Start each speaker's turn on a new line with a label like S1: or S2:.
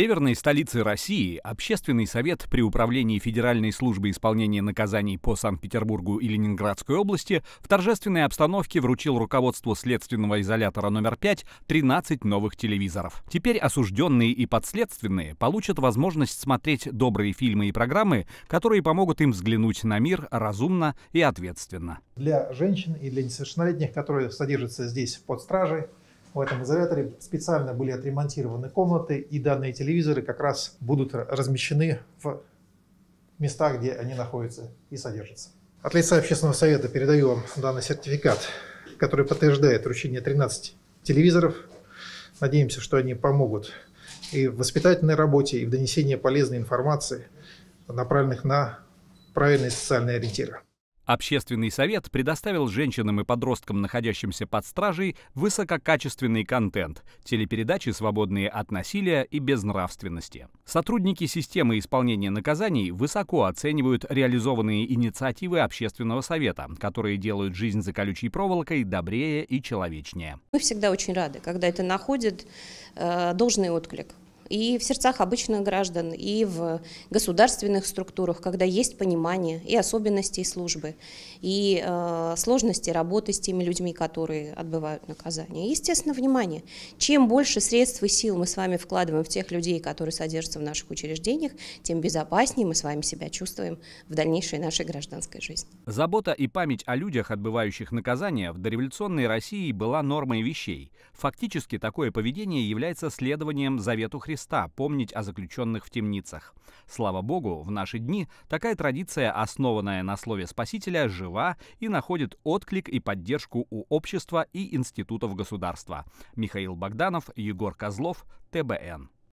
S1: северной столице России Общественный совет при управлении Федеральной службы исполнения наказаний по Санкт-Петербургу и Ленинградской области в торжественной обстановке вручил руководству следственного изолятора номер 5 13 новых телевизоров. Теперь осужденные и подследственные получат возможность смотреть добрые фильмы и программы, которые помогут им взглянуть на мир разумно и ответственно.
S2: Для женщин и для несовершеннолетних, которые содержатся здесь под стражей, в этом изоляторе специально были отремонтированы комнаты, и данные телевизоры как раз будут размещены в местах, где они находятся и содержатся. От лица общественного совета передаю вам данный сертификат, который подтверждает вручение 13 телевизоров. Надеемся, что они помогут и в воспитательной работе, и в донесении полезной информации, направленных на правильные социальные ориентиры.
S1: Общественный совет предоставил женщинам и подросткам, находящимся под стражей, высококачественный контент, телепередачи, свободные от насилия и безнравственности. Сотрудники системы исполнения наказаний высоко оценивают реализованные инициативы Общественного совета, которые делают жизнь за колючей проволокой добрее и человечнее.
S3: Мы всегда очень рады, когда это находит э, должный отклик и в сердцах обычных граждан, и в государственных структурах, когда есть понимание и особенностей службы, и э, сложности работы с теми людьми, которые отбывают наказание. естественно, внимание. Чем больше средств и сил мы с вами вкладываем в тех людей, которые содержатся в наших учреждениях, тем безопаснее мы с вами себя чувствуем в дальнейшей нашей гражданской жизни.
S1: Забота и память о людях, отбывающих наказание, в дореволюционной России была нормой вещей. Фактически такое поведение является следованием завету Христа Христа помнить о заключенных в темницах. Слава Богу, в наши дни такая традиция, основанная на слове Спасителя, жива и находит отклик и поддержку у общества и институтов государства. Михаил Богданов, Егор Козлов, ТБН.